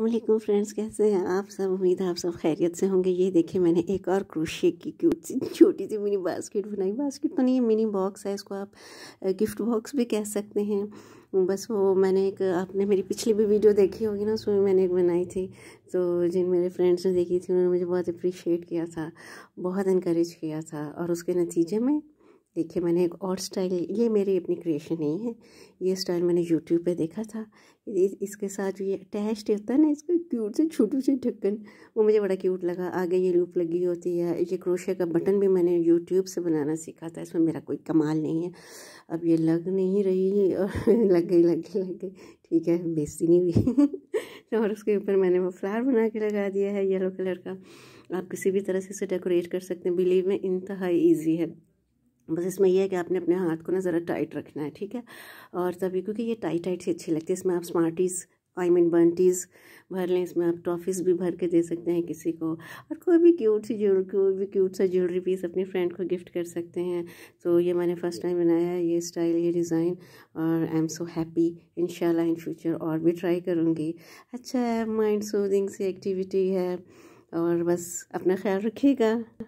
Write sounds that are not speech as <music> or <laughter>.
अल्लाम फ्रेंड्स कैसे हैं आप सब उम्मीद है आप सब खैरियत से होंगे ये देखिए मैंने एक और क्रोशे की क्यूट सी छोटी सी मिनी बास्केट बनाई बास्केट तो नहीं है मिनी बॉक्स है इसको आप गिफ्ट बॉक्स भी कह सकते हैं बस वो मैंने एक आपने मेरी पिछली भी वीडियो देखी होगी ना उसमें मैंने एक बनाई थी तो जिन मेरे फ्रेंड्स ने देखी थी उन्होंने मुझे बहुत अप्रिशिएट किया था बहुत इनक्रेज किया था और उसके नतीजे में देखिए मैंने एक और स्टाइल ये मेरी अपनी क्रिएशन नहीं है ये स्टाइल मैंने यूट्यूब पे देखा था इस, इसके साथ जो ये अटैच होता है ना इसका क्यूट से छोटू से ढक्कन वो मुझे बड़ा क्यूट लगा आगे ये लूप लगी होती है ये क्रोशे का बटन भी मैंने यूट्यूब से बनाना सीखा था इसमें मेरा कोई कमाल नहीं है अब ये लग नहीं रही और <laughs> लग गई लग गई लग गई ठीक है बेचती नहीं हुई तो <laughs> और उसके ऊपर मैंने वो फ्लावर बना के लगा दिया है येलो कलर का आप किसी भी तरह से इसे डेकोरेट कर सकते हैं बिलीव में इंतहा ईजी है बस इसमें यह है कि आपने अपने हाथ को ना ज़रा टाइट रखना है ठीक है और तभी क्योंकि ये टाइट टाइट से अच्छी लगती है इसमें आप Smarties I I mean Bunties भर लें इसमें आप टॉफ़ीज़ भी भर के दे सकते हैं किसी को और कोई भी क्यूट सी ज्वेल कोई भी क्यूट सा ज्वेलरी पीस अपने फ्रेंड को गिफ्ट कर सकते हैं तो ये मैंने फ़र्स्ट टाइम बनाया है ये स्टाइल ये डिज़ाइन और I am so happy in in future और भी ट्राई करूँगी अच्छा है माइंड सूदिंग सी एक्टिविटी है और बस अपना ख्याल रखिएगा